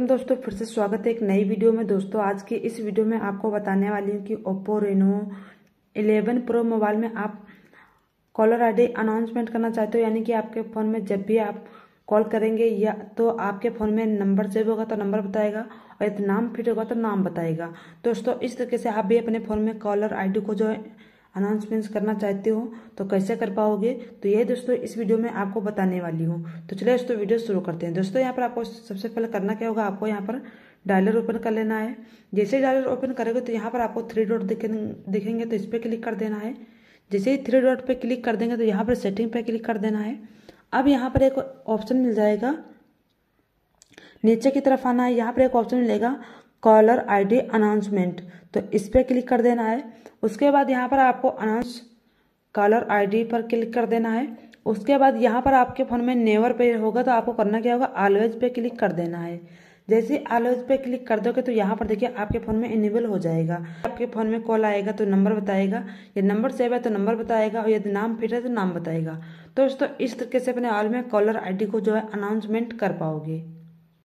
welcome दोस्तों फिर से स्वागत है एक नई वीडियो में दोस्तों आज की इस वीडियो में आपको बताने वाली हूँ कि ओप्पो रेनो 11 प्रो मोबाइल में आप कॉलर आईडी अनाउंसमेंट करना चाहते हो यानी कि आपके फ़ोन में जब भी आप कॉल करेंगे या तो आपके फ़ोन में नंबर सेव होगा तो नंबर बताएगा और यदि नाम फिट होगा तो नाम बताएगा दोस्तों इस तरीके से आप भी अपने फ़ोन में कॉलर डी को जो है अनाउंसमेंट्स करना चाहते हो तो कैसे कर पाओगे तो यही दोस्तों इस वीडियो में आपको बताने वाली हूँ तो चलिए दोस्तों वीडियो शुरू करते हैं दोस्तों यहाँ पर आपको सबसे पहले करना क्या होगा आपको यहाँ पर डायलर ओपन कर लेना है जैसे डायलर ओपन करेगा तो यहाँ पर आपको थ्री डॉट दिखेंगे तो इस पर क्लिक कर देना है जैसे ही थ्री डॉट पर क्लिक कर देंगे तो यहाँ पर सेटिंग पर क्लिक कर देना है अब यहाँ पर एक ऑप्शन मिल जाएगा नीचे की तरफ आना है यहाँ पर एक ऑप्शन मिलेगा कॉलर आईडी अनाउंसमेंट तो इस पर क्लिक कर देना है उसके बाद यहाँ पर आपको अनाउंस कॉलर आईडी पर क्लिक कर देना है उसके बाद यहाँ पर आपके फ़ोन में नेवर पे होगा तो आपको करना क्या होगा आलवेज पे क्लिक कर देना है जैसे आलवेज पे क्लिक कर दोगे तो यहाँ पर देखिए आपके फ़ोन में इनेबल हो जाएगा आपके फ़ोन में कॉल आएगा तो नंबर बताएगा या नंबर सेव है तो नंबर बताएगा और यदि नाम फिट है तो नाम बताएगा तो दोस्तों इस तरीके से अपने ऑल में कॉलर आईडी को जो है अनाउंसमेंट कर पाओगे